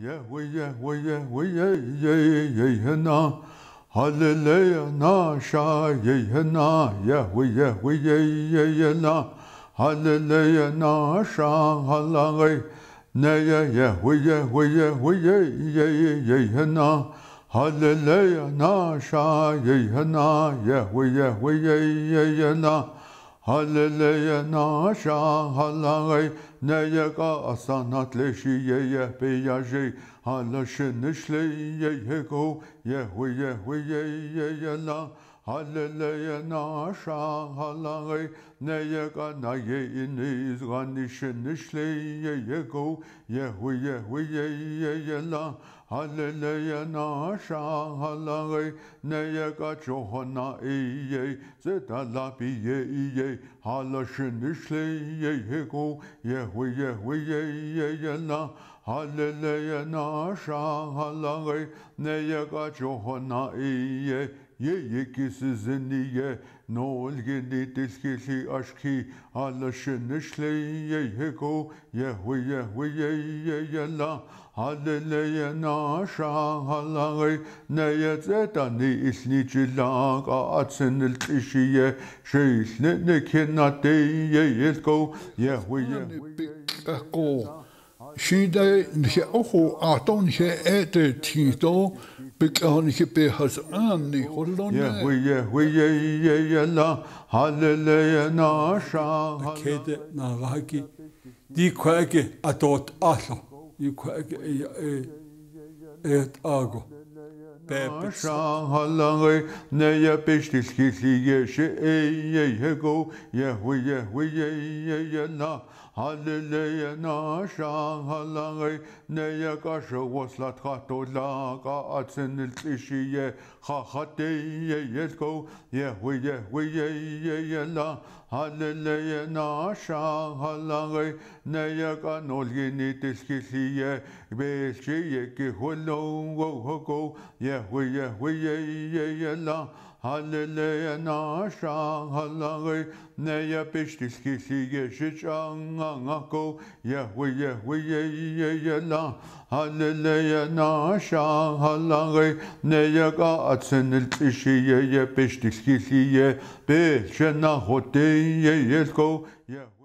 yeah, we yeah, we yeah, we yeah, yeah, yeah, na. Hallelujah, na, sha, yeah, na, Ye we ye we ye ye ye na. Hallelujah, na, sha, hallelujah, na, ye yeah, we ye we ye we ye yeah, yeah, na. Hallelujah, na, sha, yeah, na, Ye we ye we ye ye ye na. Hallelujah, Nasha, Hallelujah, Neyaka, Asanat Leshi, Yeh, Peyaji, Halashin, Nishle, Yeh, Go, Yeh, Yeh, Hallelujah, Nasha, Halangay, Nayaka, Naye, Inis, Ganish, ye Yego, Yehu, Yehu, Yela, Hallelujah, Nasha, Halangay, Nayaka, Johana, Eye, Zeta, Lapi, Ye, ye Halash, Nishle, Yego, Yehu, Yehu, Yela, Hallelujah, Nasha, Halangay, Nayaka, Johana, ye. یه یکی سزنی یه نول گنی تیسکی اشکی آلاش نشلی یه یه کو یه هuye یه یه لان حالا نه یه ناشان حالا نه یه نه یه تنی اسنی چلان آد شیس ناتی یه یه کو یه Шидай охо атонхе эте тито беканхе пехас анни холлоне. Вие вие вие на халлелея наша. Кеде нараги ди кваге атот ахо. Ди кваге э et ago. Shang halangai neya peshtis kisi yeshe eye yego yehu yehu yeye yena hallelujah na shang halangai neya kasha waslat kato la ka atsenil tishi ye ha hate ye yego yehu yehu yeye yena Hallelujah, naşa halangay neyak anolgini tiskisiye belçiye ki hulungu huku yehwe yehwe Hallelujah na shang hallelujah ne ya pishtis kisi ye shichang angako Yahweh Yahweh ye ye ye la Hallelujah na shang hallelujah ne ya ga atsenil tishi ye ye pishtis kisi ye shena hote ye yelko Yahweh